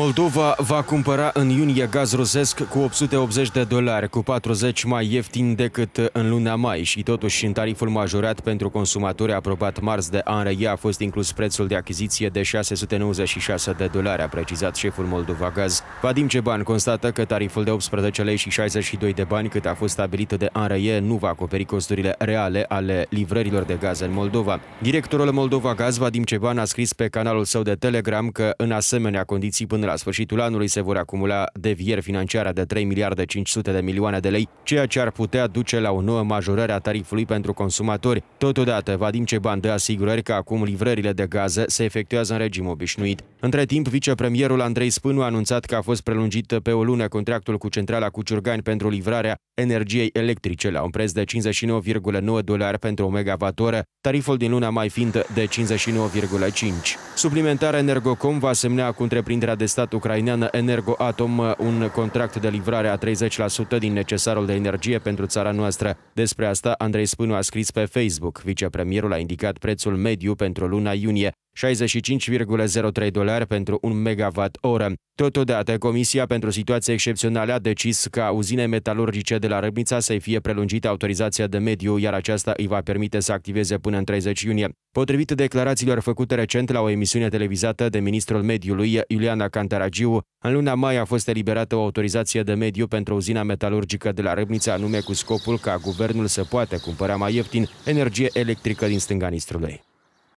Moldova va cumpăra în iunie gaz rusesc cu 880 de dolari, cu 40 mai ieftin decât în luna mai și totuși în tariful majorat pentru consumatori aprobat marți de an a fost inclus prețul de achiziție de 696 de dolari, a precizat șeful Moldova Gaz. Vadim Ceban constată că tariful de 18 lei și 62 de bani cât a fost stabilit de an nu va acoperi costurile reale ale livrărilor de gaz în Moldova. Directorul Moldova Gaz, Vadim Ceban, a scris pe canalul său de Telegram că în asemenea condiții până la sfârșitul anului se vor acumula devieri financiare de 3 miliarde 500 de milioane de lei, ceea ce ar putea duce la o nouă majorare a tarifului pentru consumatori. Totodată, Vadim Ceban dă asigurări că acum livrările de gaze se efectuează în regim obișnuit. Între timp, vicepremierul Andrei Spânu a anunțat că a fost prelungit pe o lună contractul cu centrala Cuciurgani pentru livrarea energiei electrice la un preț de 59,9 dolari pentru o megavatoră, tariful din luna mai fiind de 59,5. Suplimentar, Energocom va semna cu întreprinderea de stat ucraineană Energoatom un contract de livrare a 30% din necesarul de energie pentru țara noastră. Despre asta Andrei Spânu a scris pe Facebook. Vicepremierul a indicat prețul mediu pentru luna iunie. 65,03 dolari pentru un megawatt oră. Totodată, Comisia pentru Situații Excepționale a decis ca uzine metalurgice de la Râbnița să-i fie prelungită autorizația de mediu, iar aceasta îi va permite să activeze până în 30 iunie. Potrivit declarațiilor făcute recent la o emisiune televizată de ministrul mediului Iuliana Cantaragiu, în luna mai a fost eliberată o autorizație de mediu pentru uzina metalurgică de la Râbnița, anume cu scopul ca guvernul să poată cumpăra mai ieftin energie electrică din stânga Nistrului.